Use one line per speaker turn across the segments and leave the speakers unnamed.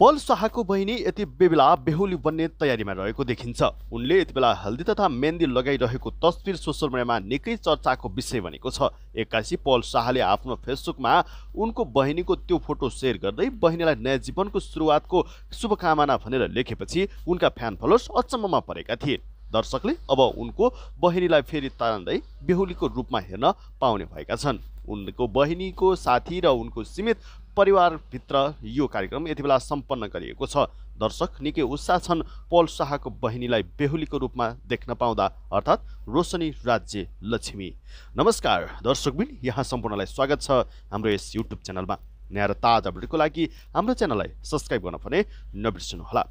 पल शाहको बहिनी यति बेला बेहुली बन्ने तयारीमा रहेको देखिन्छ उनले यति बेला हल्दी तथा मेहन्दी लगाइरहेको तस्विर सोसियल मिडियामा निकै चर्चाको विषय बनेको छ एक्कासी पल शाहले आफ्नो फेसबुकमा उनको बहिनीको त्यो फोटो सेयर गर्दै बहिनीलाई नयाँ जीवनको सुरुवातको शुभकामना भनेर लेखेपछि उनका फ्यान फलोस अचम्ममा परेका थिए दर्शकले अब उनको बहिनीलाई फेरि तान्दै बेहुलीको रूपमा हेर्न पाउने भएका छन् उनको बहिनीको साथी र उनको सीमित परिवारभित्र यो कार्यक्रम यति बेला सम्पन्न गरिएको छ दर्शक निकै उत्साह छन् पल शाहको बहिनीलाई बेहुलीको रूपमा देख्न पाउँदा अर्थात् रोशनी राज्य लक्ष्मी नमस्कार दर्शकबिन यहाँ सम्पूर्णलाई स्वागत छ हाम्रो यस युट्युब च्यानलमा नयाँ र ताजा अपडेटको लागि हाम्रो च्यानललाई सब्सक्राइब गर्न पनि नबिर्सिनुहोला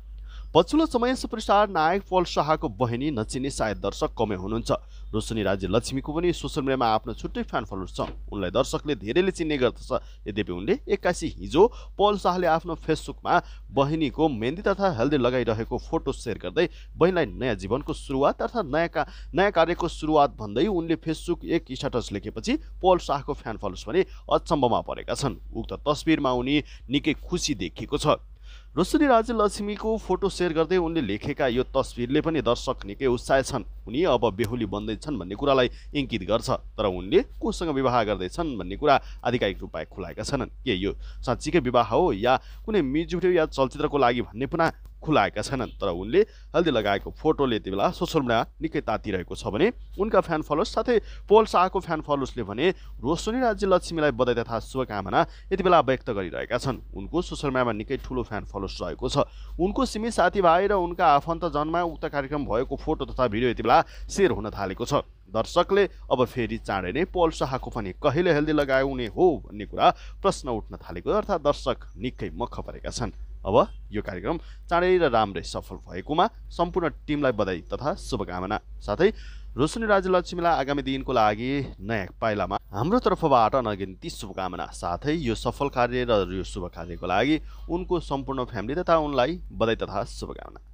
पछिल्लो समय सुपरस्टार नायक पल शाहको बहिनी नचिने सायद दर्शक कमै हुनुहुन्छ रोशनी राज्य लक्ष्मीको पनि सोसियल मिडियामा आफ्नो छुट्टै फ्यान फलोवर्स छ उनलाई दर्शकले धेरैले चिन्ने गर्दछ यद्यपि उनले एक्कासी हिजो पल शाहले आफ्नो फेसबुकमा बहिनीको मेहन्दी तथा हेल्दी लगाइरहेको फोटो सेयर गर्दै बहिनीलाई नयाँ जीवनको सुरुवात तथा नयाँ का नयाँ कार्यको सुरुवात भन्दै उनले फेसबुक एक स्ट्याटस लेखेपछि पल शाहको फ्यान फलोवर्स पनि अचम्ममा परेका छन् उक्त तस्विरमा उनी निकै खुसी देखिएको छ रोशनी राजे लक्ष्मीको फोटो सेयर गर्दै उनले लेखेका यो तस्विरले पनि दर्शक निकै उत्साह छन् उनी अब बेहुली बन्दैछन् भन्ने कुरालाई इङ्कित गर्छ तर उनले कोसँग विवाह गर्दैछन् भन्ने कुरा आधिकारिक रूपमा खुलाएका छन् के यो साँच्चीकै विवाह हो या कुनै भिडियो या चलचित्रको लागि भन्ने पुनः खुलाएका छैनन् तर उनले हल्दी लगाएको फोटोले यति बेला सोसल मिडिया निकै तातिरहेको छ भने उनका फ्यान फलोवर्स साथै पोल शाहको फ्यान फलोवर्सले भने रोशनी राज्य लक्ष्मीलाई बधाई तथा शुभकामना यति बेला व्यक्त गरिरहेका छन् उनको सोसल मिडियामा निकै ठुलो फ्यान फलोवर्स रहेको छ उनको सीमित साथीभाइ र उनका आफन्त जन्मा उक्त कार्यक्रम भएको फोटो तथा भिडियो यति बेला सेयर हुन थालेको छ दर्शकले अब फेरि चाँडै नै पोल शाहको पनि कहिले हेल्दी लगाउने हो भन्ने कुरा प्रश्न उठ्न थालेको अर्थात् दर्शक निकै मख परेका छन् अब यो कार्यक्रम चाँडै र राम्रै सफल भएकोमा सम्पूर्ण टिमलाई बधाई तथा शुभकामना साथै रोशनी राज्य लक्ष्मीलाई आगामी दिनको लागि नयाँ पाइलामा हाम्रो तर्फबाट नगिन्ती शुभकामना साथै यो सफल कार्य र यो शुभ कार्यको लागि उनको सम्पूर्ण फ्यामिली तथा उनलाई बधाई तथा शुभकामना